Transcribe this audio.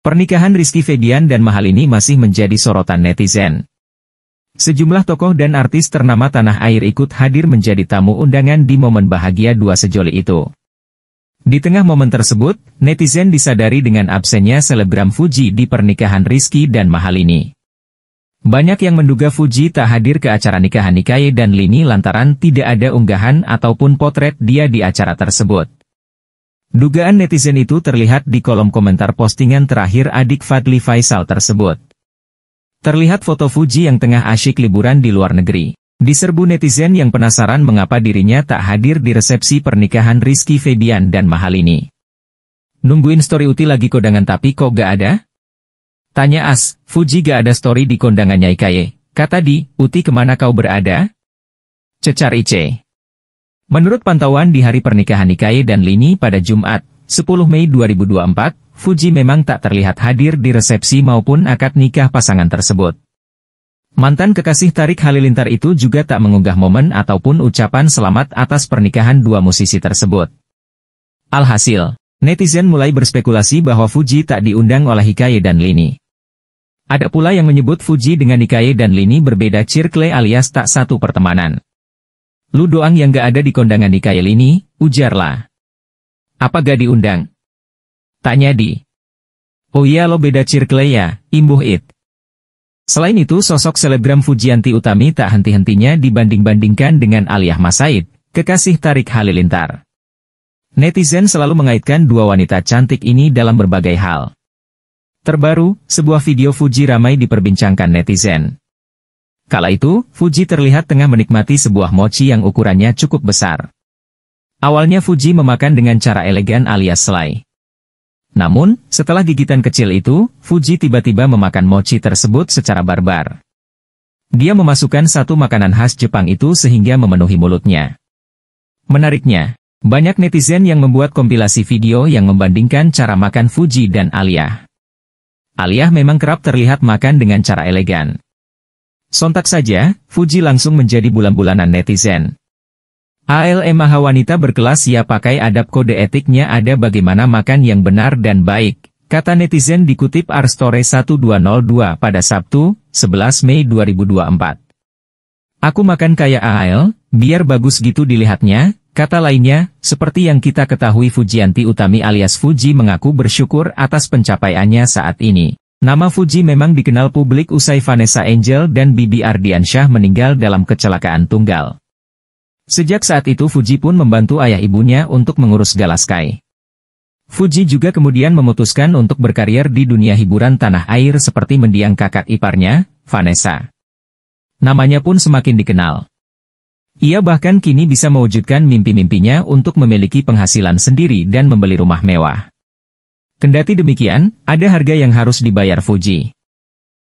Pernikahan Rizky Febian dan Mahalini masih menjadi sorotan netizen. Sejumlah tokoh dan artis ternama tanah air ikut hadir menjadi tamu undangan di momen bahagia dua sejoli itu. Di tengah momen tersebut, netizen disadari dengan absennya selebgram Fuji di pernikahan Rizky dan Mahalini. Banyak yang menduga Fuji tak hadir ke acara nikahan Nikaye dan Lini lantaran tidak ada unggahan ataupun potret dia di acara tersebut. Dugaan netizen itu terlihat di kolom komentar postingan terakhir adik Fadli Faisal tersebut. Terlihat foto Fuji yang tengah asyik liburan di luar negeri. Diserbu netizen yang penasaran mengapa dirinya tak hadir di resepsi pernikahan Rizky Febian dan Mahalini. Nungguin story Uti lagi kodangan tapi kok gak ada? Tanya As, Fuji gak ada story di kondangannya Ikaye. Kata di, Uti kemana kau berada? Cecar Ice. Menurut pantauan di hari pernikahan Nikai dan Lini pada Jumat, 10 Mei 2024, Fuji memang tak terlihat hadir di resepsi maupun akad nikah pasangan tersebut. Mantan kekasih Tarik Halilintar itu juga tak mengunggah momen ataupun ucapan selamat atas pernikahan dua musisi tersebut. Alhasil, netizen mulai berspekulasi bahwa Fuji tak diundang oleh Hikaye dan Lini. Ada pula yang menyebut Fuji dengan Hikaye dan Lini berbeda cirkle alias tak satu pertemanan. Lu doang yang gak ada di kondangan kail ini, ujarlah. Apa gak diundang? Tanya di. Oh iya lo beda circle ya, imbuh it. Selain itu sosok selebgram Fujianti Utami tak henti-hentinya dibanding-bandingkan dengan Aliyah Masaid, kekasih Tarik Halilintar. Netizen selalu mengaitkan dua wanita cantik ini dalam berbagai hal. Terbaru, sebuah video Fuji ramai diperbincangkan netizen. Kala itu, Fuji terlihat tengah menikmati sebuah mochi yang ukurannya cukup besar. Awalnya Fuji memakan dengan cara elegan alias selai. Namun, setelah gigitan kecil itu, Fuji tiba-tiba memakan mochi tersebut secara barbar. Dia memasukkan satu makanan khas Jepang itu sehingga memenuhi mulutnya. Menariknya, banyak netizen yang membuat kompilasi video yang membandingkan cara makan Fuji dan Alia. Alia memang kerap terlihat makan dengan cara elegan. Sontak saja, Fuji langsung menjadi bulan-bulanan netizen. AL Maha wanita berkelas ya pakai adab kode etiknya ada bagaimana makan yang benar dan baik, kata netizen dikutip Arstore 1202 pada Sabtu, 11 Mei 2024. Aku makan kayak AL, biar bagus gitu dilihatnya, kata lainnya, seperti yang kita ketahui Fujianti Utami alias Fuji mengaku bersyukur atas pencapaiannya saat ini. Nama Fuji memang dikenal publik usai Vanessa Angel dan Bibi Ardiansyah meninggal dalam kecelakaan tunggal. Sejak saat itu Fuji pun membantu ayah ibunya untuk mengurus Galaskai. Fuji juga kemudian memutuskan untuk berkarier di dunia hiburan tanah air seperti mendiang kakak iparnya, Vanessa. Namanya pun semakin dikenal. Ia bahkan kini bisa mewujudkan mimpi-mimpinya untuk memiliki penghasilan sendiri dan membeli rumah mewah. Kendati demikian, ada harga yang harus dibayar Fuji.